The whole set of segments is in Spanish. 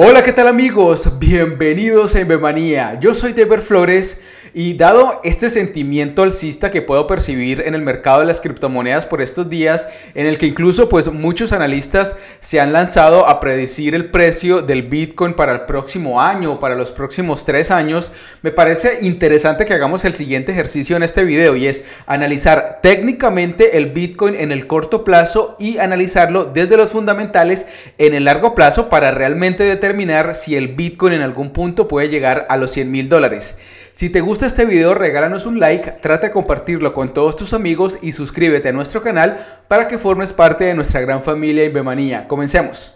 Hola, ¿qué tal amigos? Bienvenidos a Bemanía, Yo soy Deber Flores y dado este sentimiento alcista que puedo percibir en el mercado de las criptomonedas por estos días, en el que incluso pues muchos analistas se han lanzado a predecir el precio del Bitcoin para el próximo año o para los próximos tres años, me parece interesante que hagamos el siguiente ejercicio en este video y es analizar técnicamente el Bitcoin en el corto plazo y analizarlo desde los fundamentales en el largo plazo para realmente determinar si el Bitcoin en algún punto puede llegar a los 100 mil dólares. Si te gusta este video, regálanos un like, trata de compartirlo con todos tus amigos y suscríbete a nuestro canal para que formes parte de nuestra gran familia bemanía. Comencemos.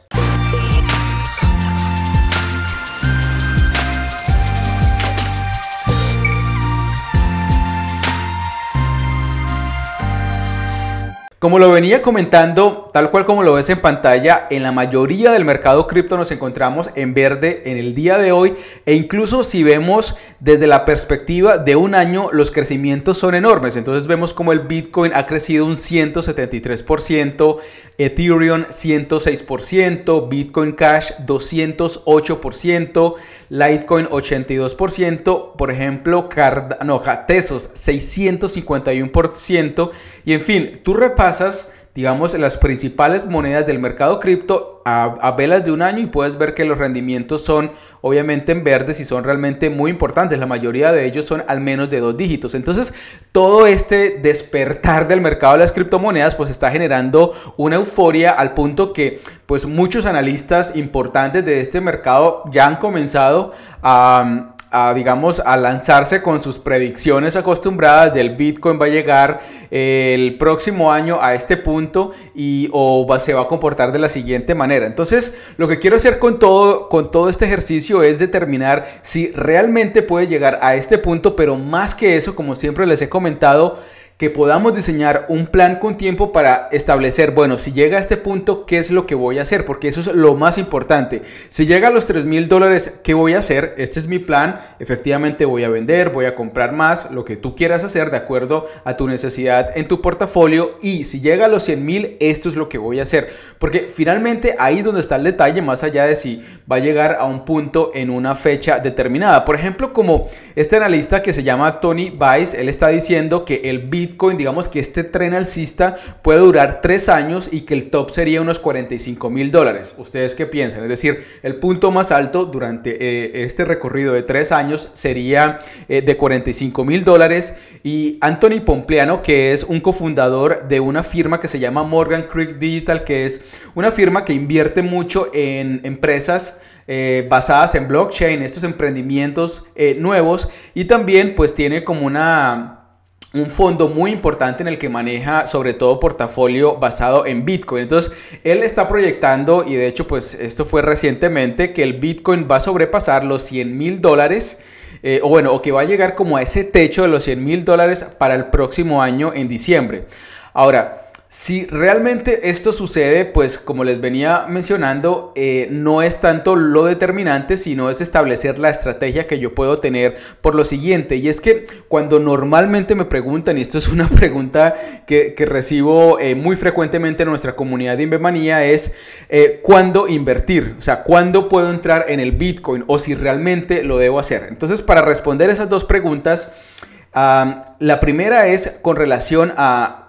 Como lo venía comentando, tal cual como lo ves en pantalla, en la mayoría del mercado cripto nos encontramos en verde en el día de hoy e incluso si vemos desde la perspectiva de un año, los crecimientos son enormes. Entonces vemos como el Bitcoin ha crecido un 173%, Ethereum 106%, Bitcoin Cash 208%, Litecoin 82%, por ejemplo, Card no, Tesos 651% y en fin, tu repaso digamos, las principales monedas del mercado cripto a, a, velas de un año y puedes ver que los rendimientos son obviamente en verdes y son realmente muy importantes. La mayoría de ellos son al menos de dos dígitos. Entonces, todo este despertar del mercado de las criptomonedas pues está generando una euforia al punto que pues muchos analistas importantes de este mercado ya han comenzado a, digamos, a lanzarse con sus predicciones acostumbradas del Bitcoin va a llegar eh, el próximo año a este punto y o se va a comportar de la siguiente manera. Entonces, lo que quiero hacer con todo, con todo este ejercicio es determinar si realmente puede llegar a este punto, pero más que eso, como siempre les he comentado, que podamos diseñar un plan con tiempo para establecer, bueno, si llega a este punto, ¿qué es lo que voy a hacer? Porque eso es lo más importante. Si llega a los 3 mil dólares, ¿qué voy a hacer? Este es mi plan. Efectivamente voy a vender, voy a comprar más, lo que tú quieras hacer de acuerdo a tu necesidad en tu portafolio. Y si llega a los 100 mil, esto es lo que voy a hacer. Porque finalmente ahí es donde está el detalle, más allá de si va a llegar a un punto en una fecha determinada. Por ejemplo, como este analista que se llama Tony Weiss, él está diciendo que el bit digamos que este tren alcista puede durar tres años y que el top sería unos 45 mil dólares. ¿Ustedes qué piensan? Es decir, el punto más alto durante eh, este recorrido de tres años sería eh, de 45 mil dólares. Y Anthony Pompleano, que es un cofundador de una firma que se llama Morgan Creek Digital, que es una firma que invierte mucho en empresas. Eh, basadas en blockchain, estos emprendimientos nuevos y también pues tiene como una un fondo muy importante en el que maneja sobre todo portafolio basado en Bitcoin. Entonces, él está proyectando, y de hecho, pues esto fue recientemente, que el Bitcoin va a sobrepasar los 100 mil dólares. Eh, o bueno, o que va a llegar como a ese techo de los 100 mil dólares para el próximo año en diciembre. Ahora, si realmente esto sucede, pues como les venía mencionando, eh, no es tanto lo determinante, sino es establecer la estrategia que yo puedo tener por lo siguiente. Y es que cuando normalmente me preguntan, y esto es una pregunta que, recibo eh, muy frecuentemente en nuestra comunidad de Inbemanía: es eh, ¿cuándo invertir? O sea, ¿cuándo puedo entrar en el Bitcoin? O si realmente lo debo hacer. Entonces, para responder esas dos preguntas, la primera es con relación a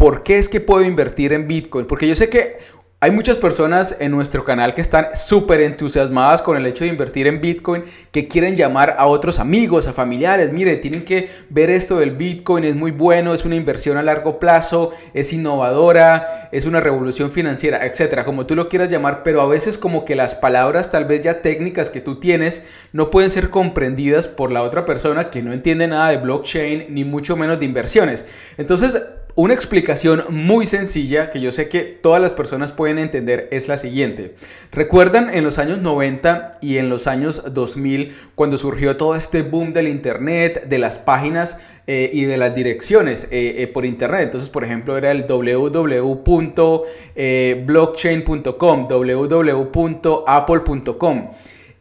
¿por qué es que puedo invertir en Bitcoin? Porque yo sé que hay muchas personas en nuestro canal que están súper entusiasmadas con el hecho de invertir en Bitcoin, que quieren llamar a otros amigos, a familiares, mire, tienen que ver esto del Bitcoin, es muy bueno, es una inversión a largo plazo, es innovadora, es una revolución financiera, etcétera, como tú lo quieras llamar, pero a veces como que las palabras tal vez ya técnicas que tú tienes no pueden ser comprendidas por la otra persona que no entiende nada de blockchain ni mucho menos de inversiones. Entonces, una explicación muy sencilla que yo sé que todas las personas pueden entender es la siguiente. ¿Recuerdan en los años 90 y en los años 2000 cuando surgió todo este boom del Internet, de las páginas eh, y de las direcciones eh, eh, por Internet? Entonces, por ejemplo, era el www.blockchain.com, www.apple.com.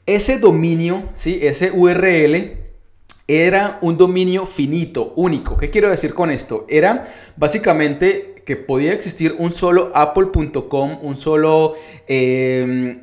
Ese dominio, ¿sí? ese URL era un dominio finito, único. ¿Qué quiero decir con esto? Era básicamente que podía existir un solo apple.com, un solo... Em,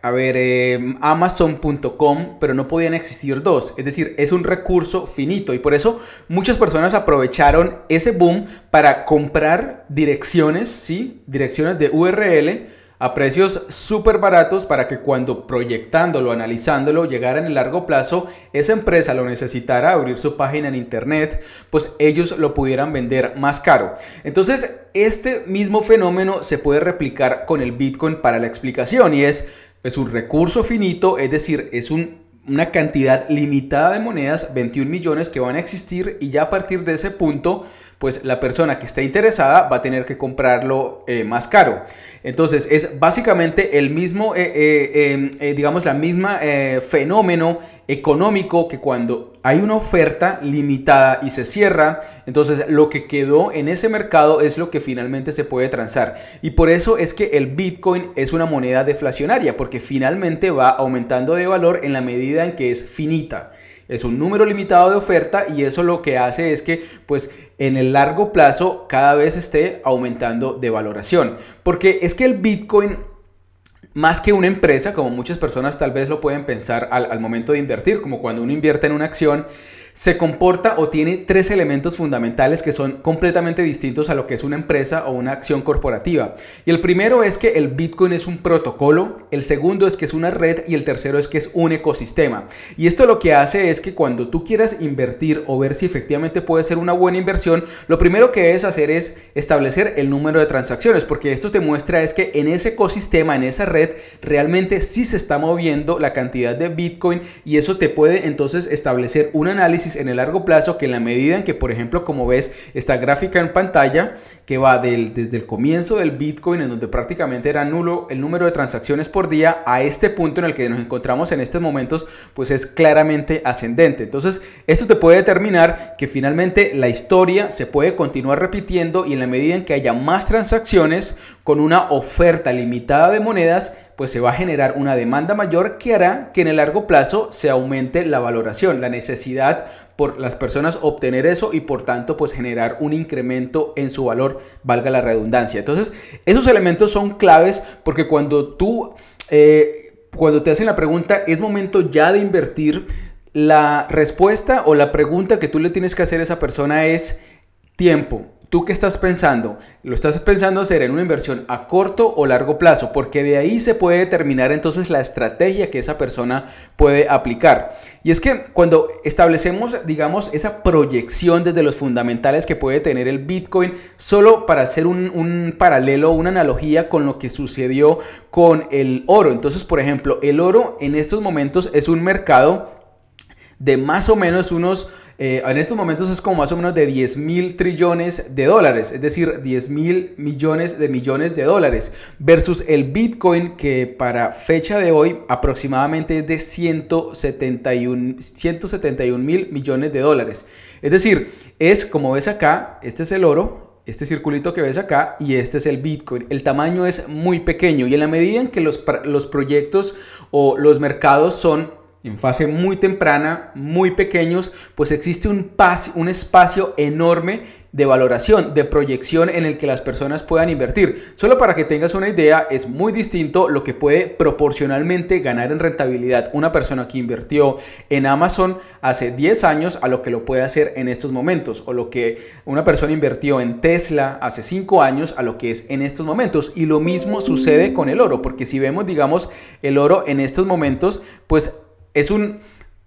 a ver, em, amazon.com, pero no podían existir dos. Es decir, es un recurso finito y por eso muchas personas aprovecharon ese boom para comprar direcciones, ¿sí? Direcciones de URL a precios súper baratos para que cuando proyectándolo, analizándolo, llegara en el largo plazo, esa empresa lo necesitara abrir su página en internet, pues ellos lo pudieran vender más caro. Entonces, este mismo fenómeno se puede replicar con el Bitcoin para la explicación y es, un recurso finito, es decir, es una cantidad limitada de monedas, 21 millones que van a existir y ya a partir de ese punto pues la persona que está interesada va a tener que comprarlo eh, más caro. Entonces es básicamente el mismo, eh, eh, em, digamos, la misma fenómeno económico que cuando hay una oferta limitada y se cierra, entonces lo que quedó en ese mercado es lo que finalmente se puede transar. Y por eso es que el Bitcoin es una moneda deflacionaria, porque finalmente va aumentando de valor en la medida en que es finita es un número limitado de oferta y eso lo que hace es que pues en el largo plazo cada vez esté aumentando de valoración. Porque es que el Bitcoin más que una empresa, como muchas personas tal vez lo pueden pensar al, momento de invertir, como cuando uno invierte en una acción, se comporta o tiene tres elementos fundamentales que son completamente distintos a lo que es una empresa o una acción corporativa. Y el primero es que el Bitcoin es un protocolo, el segundo es que es una red y el tercero es que es un ecosistema. Y esto lo que hace es que cuando tú quieras invertir o ver si efectivamente puede ser una buena inversión, lo primero que debes hacer es establecer el número de transacciones, porque esto te muestra es que en ese ecosistema, en esa red, realmente sí se está moviendo la cantidad de Bitcoin y eso te puede entonces establecer un análisis en el largo plazo que en la medida en que, por ejemplo, como ves esta gráfica en pantalla, que va desde el comienzo del Bitcoin, en donde prácticamente era nulo el número de transacciones por día, a este punto en el que nos encontramos en estos momentos, pues es claramente ascendente. Entonces, esto te puede determinar que finalmente la historia se puede continuar repitiendo y en la medida en que haya más transacciones con una oferta limitada de monedas, pues se va a generar una demanda mayor que hará que en el largo plazo se aumente la valoración, la necesidad por las personas obtener eso y por tanto pues generar un incremento en su valor, valga la redundancia. Entonces, esos elementos son claves porque cuando tú, eh, cuando te hacen la pregunta, es momento ya de invertir, la respuesta o la pregunta que tú le tienes que hacer a esa persona es tiempo. ¿Tú qué estás pensando? ¿Lo estás pensando hacer en una inversión a corto o largo plazo? Porque de ahí se puede determinar entonces la estrategia que esa persona puede aplicar. Y es que cuando establecemos, digamos, esa proyección desde los fundamentales que puede tener el Bitcoin, solo para hacer un, un paralelo, una analogía con lo que sucedió con el oro. Entonces, por ejemplo, el oro en estos momentos es un mercado de más o menos unos eh, en estos momentos es como más o menos de 10 mil trillones de dólares, es decir, 10 mil millones de millones de dólares, versus el Bitcoin que para fecha de hoy aproximadamente es de 171 mil millones de dólares. Es decir, es como ves acá, este es el oro, este circulito que ves acá y este es el Bitcoin. El tamaño es muy pequeño y en la medida en que los, los proyectos o los mercados son en fase muy temprana, muy pequeños, pues existe un, un espacio enorme de valoración, de proyección en el que las personas puedan invertir. Solo para que tengas una idea, es muy distinto lo que puede proporcionalmente ganar en rentabilidad una persona que invirtió en Amazon hace 10 años a lo que lo puede hacer en estos momentos, o lo que una persona invirtió en Tesla hace 5 años a lo que es en estos momentos. Y lo mismo sucede con el oro, porque si vemos, digamos, el oro en estos momentos, pues es un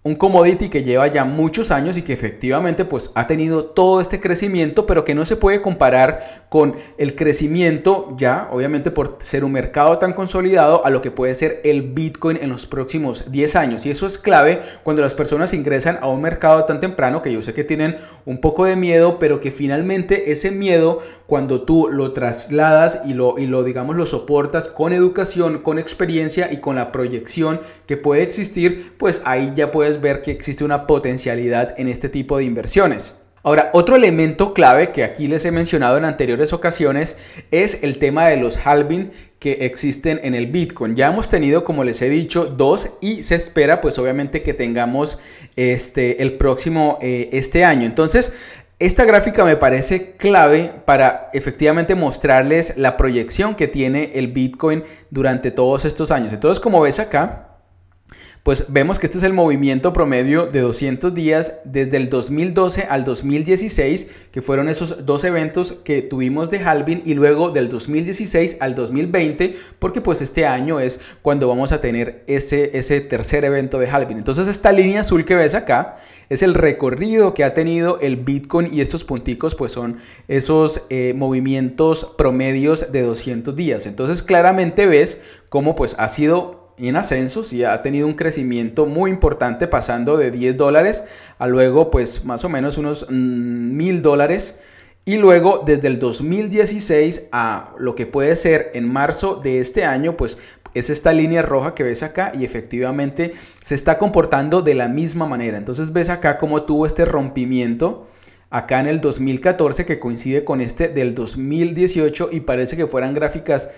un commodity que lleva ya muchos años y que efectivamente pues ha tenido todo este crecimiento, pero que no se puede comparar con el crecimiento ya, obviamente por ser un mercado tan consolidado, a lo que puede ser el Bitcoin en los próximos 10 años. Y eso es clave cuando las personas ingresan a un mercado tan temprano que yo sé que tienen un poco de miedo, pero que finalmente ese miedo cuando tú lo trasladas y lo, y lo digamos lo soportas con educación, con experiencia y con la proyección que puede existir, pues ahí ya puedes ver que existe una potencialidad en este tipo de inversiones. Ahora, otro elemento clave que aquí les he mencionado en anteriores ocasiones es el tema de los halving que existen en el Bitcoin. Ya hemos tenido, como les he dicho, dos y se espera pues obviamente que tengamos este, el próximo eh, este año. Entonces, esta gráfica me parece clave para efectivamente mostrarles la proyección que tiene el Bitcoin durante todos estos años. Entonces, como ves acá, pues vemos que este es el movimiento promedio de 200 días desde el 2012 al 2016, que fueron esos dos eventos que tuvimos de halving y luego del 2016 al 2020, porque pues este año es cuando vamos a tener ese, ese tercer evento de Halvin. Entonces esta línea azul que ves acá es el recorrido que ha tenido el Bitcoin y estos punticos pues son esos eh, movimientos promedios de 200 días. Entonces claramente ves cómo pues ha sido en ascensos y ha tenido un crecimiento muy importante pasando de 10 dólares a luego pues más o menos unos mm, mil dólares y luego desde el 2016 a lo que puede ser en marzo de este año pues es esta línea roja que ves acá y efectivamente se está comportando de la misma manera entonces ves acá cómo tuvo este rompimiento acá en el 2014 que coincide con este del 2018 y parece que fueran gráficas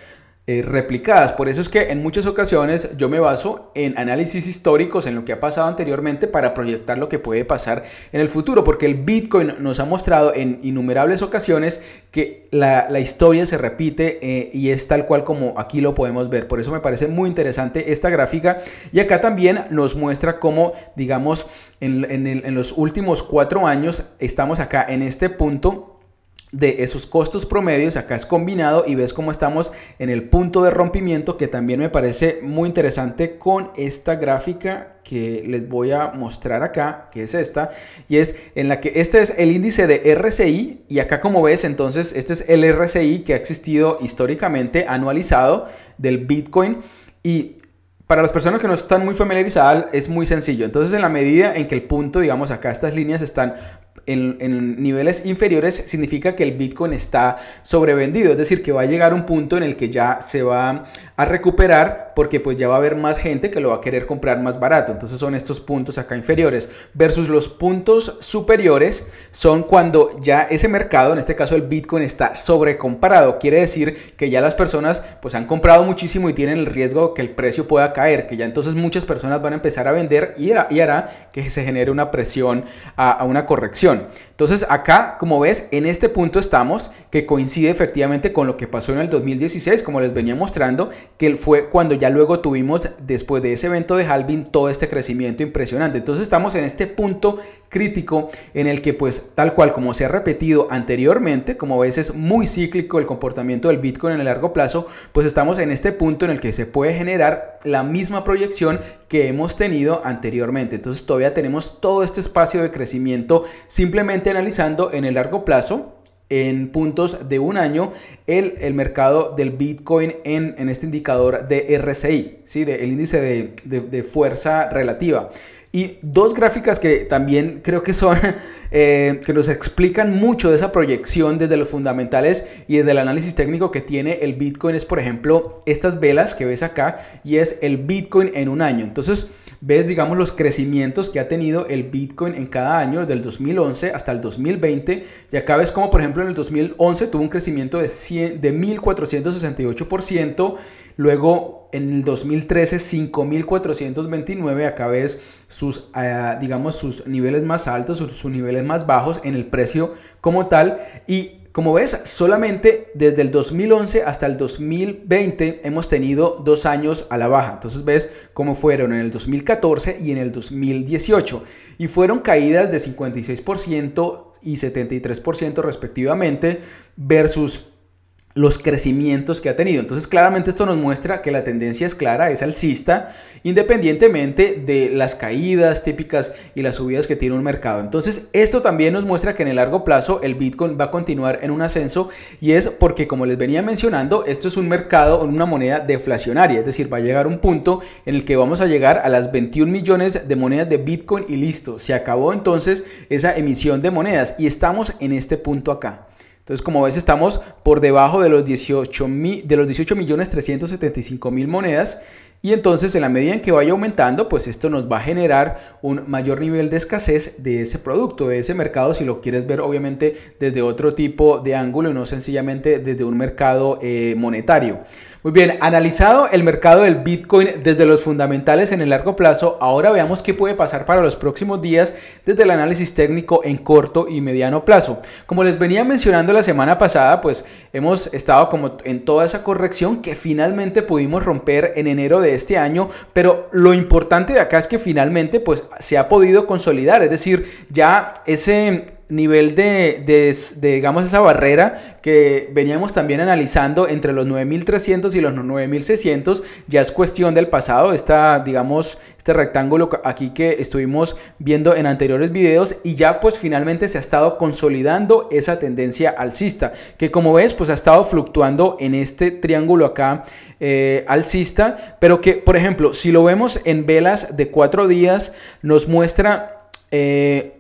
eh, replicadas. Por eso es que en muchas ocasiones yo me baso en análisis históricos, en lo que ha pasado anteriormente, para proyectar lo que puede pasar en el futuro, porque el Bitcoin nos ha mostrado en innumerables ocasiones que la, historia se repite eh, y es tal cual como aquí lo podemos ver. Por eso me parece muy interesante esta gráfica y acá también nos muestra cómo, digamos, en, en los últimos cuatro años estamos acá en este punto de esos costos promedios, acá es combinado y ves cómo estamos en el punto de rompimiento que también me parece muy interesante con esta gráfica que les voy a mostrar acá, que es esta, y es en la que este es el índice de RCI y acá como ves entonces este es el RCI que ha existido históricamente anualizado del Bitcoin y para las personas que no están muy familiarizadas es muy sencillo. Entonces, en la medida en que el punto, digamos, acá estas líneas están en, niveles inferiores significa que el Bitcoin está sobrevendido, es decir, que va a llegar un punto en el que ya se va a recuperar porque pues ya va a haber más gente que lo va a querer comprar más barato. Entonces son estos puntos acá inferiores versus los puntos superiores son cuando ya ese mercado, en este caso el Bitcoin, está sobrecomparado. Quiere decir que ya las personas pues han comprado muchísimo y tienen el riesgo que el precio pueda caer, que ya entonces muchas personas van a empezar a vender y, hará, y que se genere una presión a, a una corrección. Entonces acá, como ves, en este punto estamos que coincide efectivamente con lo que pasó en el 2016, como les venía mostrando, que fue cuando ya ya luego tuvimos después de ese evento de halving todo este crecimiento impresionante. Entonces estamos en este punto crítico en el que pues tal cual como se ha repetido anteriormente, como a veces muy cíclico el comportamiento del Bitcoin en el largo plazo, pues estamos en este punto en el que se puede generar la misma proyección que hemos tenido anteriormente. Entonces todavía tenemos todo este espacio de crecimiento simplemente analizando en el largo plazo en puntos de un año el, el mercado del Bitcoin en, este indicador de RSI, ¿sí? De, el índice de, de, fuerza relativa. Y dos gráficas que también creo que son, eh, que nos explican mucho de esa proyección desde los fundamentales y desde el análisis técnico que tiene el Bitcoin es, por ejemplo, estas velas que ves acá y es el Bitcoin en un año. Entonces, ves, digamos, los crecimientos que ha tenido el Bitcoin en cada año, desde el 2011 hasta el 2020, y acá ves como, por ejemplo, en el 2011 tuvo un crecimiento de, de 1.468%, luego en el 2013 5.429, acá ves sus, ah, digamos, sus niveles más altos, sus, sus niveles más bajos en el precio como tal, y como ves, solamente desde el 2011 hasta el 2020 hemos tenido dos años a la baja. Entonces ves cómo fueron en el 2014 y en el 2018. Y fueron caídas de 56% y 73% respectivamente versus los crecimientos que ha tenido. Entonces, claramente esto nos muestra que la tendencia es clara, es alcista, independientemente de las caídas típicas y las subidas que tiene un mercado. Entonces, esto también nos muestra que en el largo plazo el Bitcoin va a continuar en un ascenso y es porque, como les venía mencionando, esto es un mercado una moneda deflacionaria, es decir, va a llegar un punto en el que vamos a llegar a las 21 millones de monedas de Bitcoin y listo, se acabó entonces esa emisión de monedas y estamos en este punto acá. Entonces, como ves, estamos por debajo de los 18, de los 18 millones 375 mil monedas. Y entonces, en la medida en que vaya aumentando, pues esto nos va a generar un mayor nivel de escasez de ese producto, de ese mercado, si lo quieres ver obviamente desde otro tipo de ángulo y no sencillamente desde un mercado eh, monetario. Muy bien, analizado el mercado del Bitcoin desde los fundamentales en el largo plazo, ahora veamos qué puede pasar para los próximos días desde el análisis técnico en corto y mediano plazo. Como les venía mencionando la semana pasada, pues hemos estado como en toda esa corrección que finalmente pudimos romper en enero de este año, pero lo importante de acá es que finalmente pues se ha podido consolidar, es decir, ya ese nivel de, de, digamos, esa barrera que veníamos también analizando entre los 9.300 y los 9.600, ya es cuestión del pasado, esta, digamos, este rectángulo aquí que estuvimos viendo en anteriores videos y ya pues finalmente se ha estado consolidando esa tendencia alcista, que como ves, pues ha estado fluctuando en este triángulo acá eh, alcista, pero que, por ejemplo, si lo vemos en velas de cuatro días, nos muestra... Eh,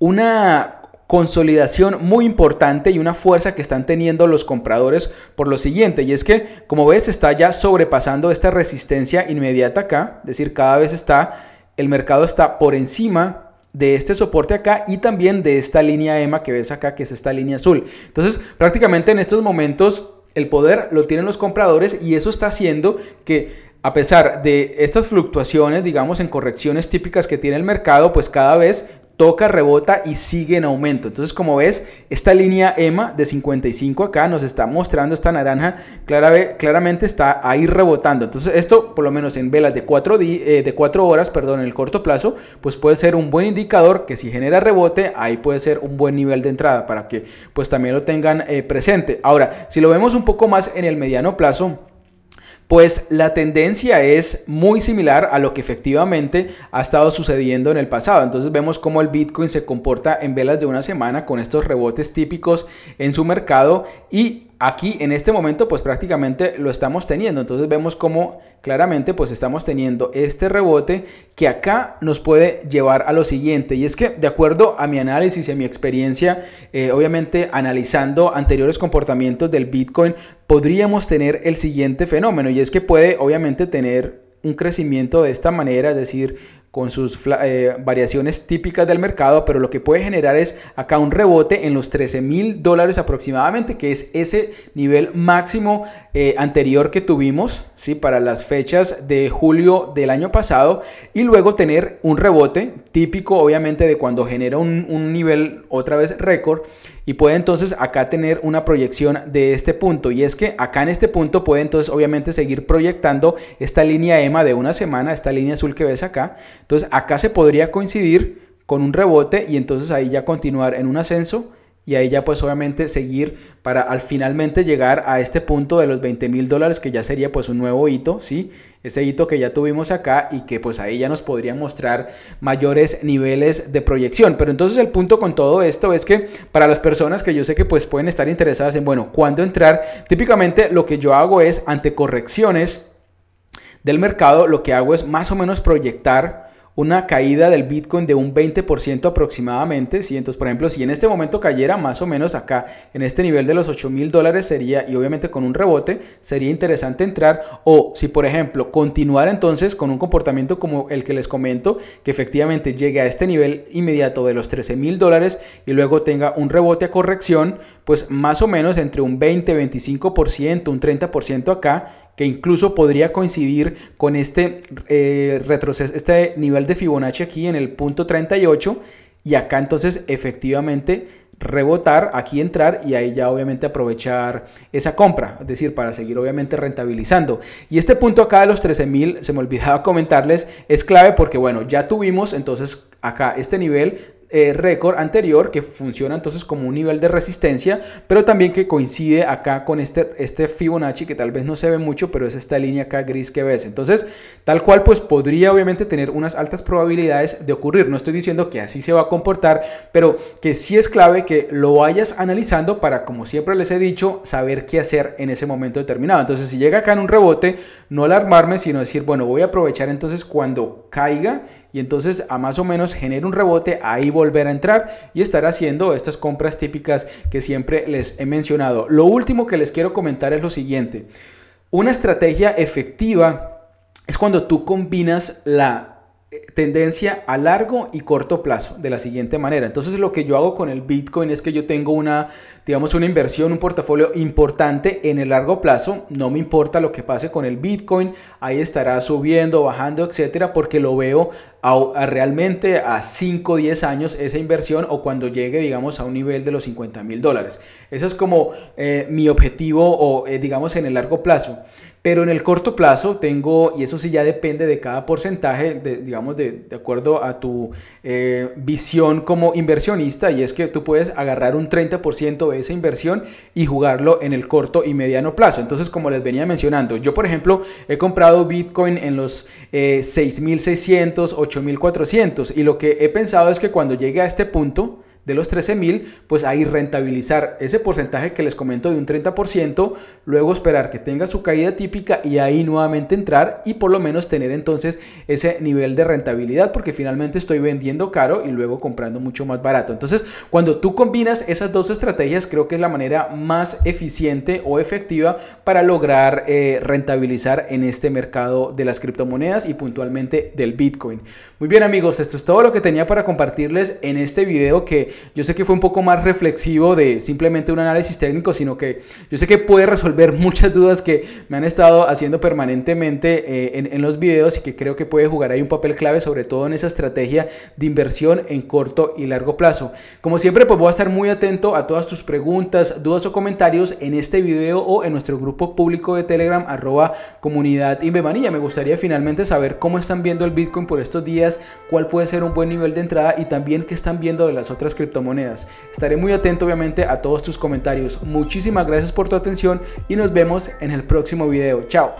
una consolidación muy importante y una fuerza que están teniendo los compradores por lo siguiente y es que como ves está ya sobrepasando esta resistencia inmediata acá, es decir, cada vez está el mercado está por encima de este soporte acá y también de esta línea EMA que ves acá que es esta línea azul. Entonces, prácticamente en estos momentos el poder lo tienen los compradores y eso está haciendo que a pesar de estas fluctuaciones, digamos, en correcciones típicas que tiene el mercado, pues cada vez toca, rebota y sigue en aumento. Entonces, como ves, esta línea EMA de 55 acá nos está mostrando esta naranja, claramente está ahí rebotando. Entonces, esto, por lo menos en velas de 4, eh, de horas, perdón, en el corto plazo, pues puede ser un buen indicador que si genera rebote, ahí puede ser un buen nivel de entrada para que pues también lo tengan eh, presente. Ahora, si lo vemos un poco más en el mediano plazo, pues la tendencia es muy similar a lo que efectivamente ha estado sucediendo en el pasado. Entonces vemos cómo el Bitcoin se comporta en velas de una semana con estos rebotes típicos en su mercado y aquí en este momento pues prácticamente lo estamos teniendo. Entonces vemos cómo claramente pues estamos teniendo este rebote que acá nos puede llevar a lo siguiente. Y es que de acuerdo a mi análisis y a mi experiencia, eh, obviamente analizando anteriores comportamientos del Bitcoin, podríamos tener el siguiente fenómeno y es que puede obviamente tener un crecimiento de esta manera, es decir, con sus eh, variaciones típicas del mercado, pero lo que puede generar es acá un rebote en los 13 mil dólares aproximadamente, que es ese nivel máximo eh, anterior que tuvimos ¿sí? para las fechas de julio del año pasado, y luego tener un rebote típico obviamente de cuando genera un, un nivel otra vez récord y puede entonces acá tener una proyección de este punto y es que acá en este punto puede entonces obviamente seguir proyectando esta línea EMA de una semana, esta línea azul que ves acá, entonces acá se podría coincidir con un rebote y entonces ahí ya continuar en un ascenso y ahí ya pues obviamente seguir para al finalmente llegar a este punto de los 20 mil dólares que ya sería pues un nuevo hito, ¿sí? Ese hito que ya tuvimos acá y que pues ahí ya nos podrían mostrar mayores niveles de proyección. Pero entonces el punto con todo esto es que para las personas que yo sé que pues pueden estar interesadas en, bueno, ¿cuándo entrar? Típicamente lo que yo hago es ante correcciones del mercado, lo que hago es más o menos proyectar una caída del Bitcoin de un 20% aproximadamente. si Entonces, por ejemplo, si en este momento cayera más o menos acá, en este nivel de los 8 mil dólares sería, y obviamente con un rebote, sería interesante entrar. O si, por ejemplo, continuar entonces con un comportamiento como el que les comento, que efectivamente llegue a este nivel inmediato de los 13 mil dólares y luego tenga un rebote a corrección, pues más o menos entre un 20, 25%, un 30% acá, que incluso podría coincidir con este, eh, retroceso, este nivel de Fibonacci aquí en el punto 38 y acá entonces efectivamente rebotar, aquí entrar y ahí ya obviamente aprovechar esa compra, es decir, para seguir obviamente rentabilizando. Y este punto acá de los 13.000, se me olvidaba comentarles, es clave porque bueno, ya tuvimos entonces acá este nivel eh, récord anterior que funciona entonces como un nivel de resistencia, pero también que coincide acá con este, este Fibonacci que tal vez no se ve mucho, pero es esta línea acá gris que ves. Entonces, tal cual, pues podría obviamente tener unas altas probabilidades de ocurrir. No estoy diciendo que así se va a comportar, pero que sí es clave que lo vayas analizando para, como siempre les he dicho, saber qué hacer en ese momento determinado. Entonces, si llega acá en un rebote, no alarmarme, sino decir, bueno, voy a aprovechar entonces cuando caiga y entonces a más o menos genera un rebote, ahí volver a entrar y estar haciendo estas compras típicas que siempre les he mencionado. Lo último que les quiero comentar es lo siguiente. Una estrategia efectiva es cuando tú combinas la tendencia a largo y corto plazo de la siguiente manera. Entonces lo que yo hago con el Bitcoin es que yo tengo una, digamos, una inversión, un portafolio importante en el largo plazo. No me importa lo que pase con el Bitcoin, ahí estará subiendo, bajando, etcétera, porque lo veo realmente a 5 o 10 años esa inversión o cuando llegue, digamos, a un nivel de los 50 mil dólares. Ese es como eh, mi objetivo o, eh, digamos, en el largo plazo. Pero en el corto plazo tengo, y eso sí ya depende de cada porcentaje, digamos, de de, acuerdo a tu eh, visión como inversionista y es que tú puedes agarrar un 30% de esa inversión y jugarlo en el corto y mediano plazo. Entonces, como les venía mencionando, yo por ejemplo he comprado Bitcoin en los 6.600, eh, 8.400 y lo que he pensado es que cuando llegue a este punto, de los 13 mil, pues ahí rentabilizar ese porcentaje que les comento de un 30%, luego esperar que tenga su caída típica y ahí nuevamente entrar y por lo menos tener entonces ese nivel de rentabilidad porque finalmente estoy vendiendo caro y luego comprando mucho más barato. Entonces, cuando tú combinas esas dos estrategias, creo que es la manera más eficiente o efectiva para lograr eh, rentabilizar en este mercado de las criptomonedas y puntualmente del Bitcoin. Muy bien amigos, esto es todo lo que tenía para compartirles en este video que yo sé que fue un poco más reflexivo de simplemente un análisis técnico, sino que yo sé que puede resolver muchas dudas que me han estado haciendo permanentemente eh, en, los videos y que creo que puede jugar ahí un papel clave, sobre todo en esa estrategia de inversión en corto y largo plazo. Como siempre, pues voy a estar muy atento a todas tus preguntas, dudas o comentarios en este video o en nuestro grupo público de Telegram, arroba comunidad invemanilla. Me gustaría finalmente saber cómo están viendo el Bitcoin por estos días, cuál puede ser un buen nivel de entrada y también qué están viendo de las otras criptomonedas Estaré muy atento obviamente a todos tus comentarios. Muchísimas gracias por tu atención y nos vemos en el próximo video. Chao.